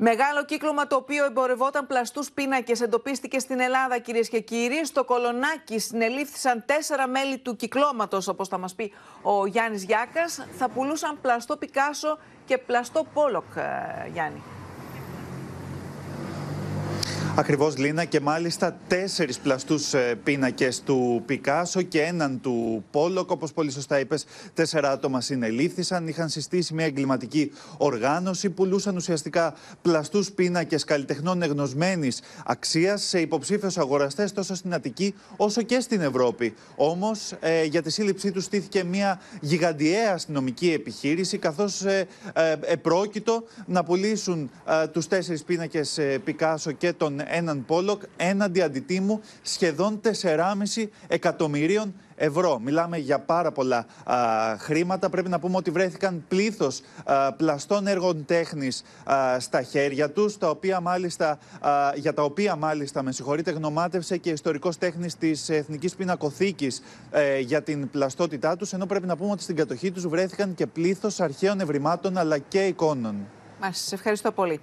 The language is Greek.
Μεγάλο κύκλωμα το οποίο εμπορευόταν πλαστούς πίνακες εντοπίστηκε στην Ελλάδα, κυρίες και κύριοι. Στο Κολονάκι συνελήφθησαν τέσσερα μέλη του κυκλώματος, όπως θα μας πει ο Γιάννης Γιάκας. Θα πουλούσαν πλαστό Πικάσο και πλαστό Πόλοκ, ε, Γιάννη. Ακριβώς, Λίνα, και μάλιστα τέσσερις πλαστούς ε, πίνακες του Πικάσο και έναν του Πόλοκ. Όπως πολύ σωστά είπες, τέσσερα άτομα συνελήφθησαν. Είχαν συστήσει μια εγκληματική οργάνωση. Πουλούσαν ουσιαστικά πλαστούς πίνακες καλλιτεχνών εγνωσμένης αξίας σε υποψήφιους αγοραστές τόσο στην Αττική όσο και στην Ευρώπη. Όμως, ε, για τη σύλληψή τους στήθηκε μια γιγαντιαία αστυνομική επιχείρηση, καθώς ε, ε, επρόκειτο να πουλήσουν τους τέσσερις πίνακες Πικάσο και τον έναν Πόλοκ έναντι αντιτίμου σχεδόν 4,5 εκατομμυρίων ευρώ. Μιλάμε για πάρα πολλά χρήματα. Πρέπει να πούμε ότι βρέθηκαν πλήθος πλαστών έργων τέχνης στα χέρια τους, για τα οποία μάλιστα, με συγχωρείτε, γνωμάτευσε και ιστορικός τέχνης της Εθνικής Πινακοθήκης ε, για την πλαστότητά τους. Ενώ πρέπει να πούμε ότι στην κατοχή τους βρέθηκαν και πλήθος αρχαίων ευρημάτων αλλά και εικόνων. Μα ευχαριστώ πολύ.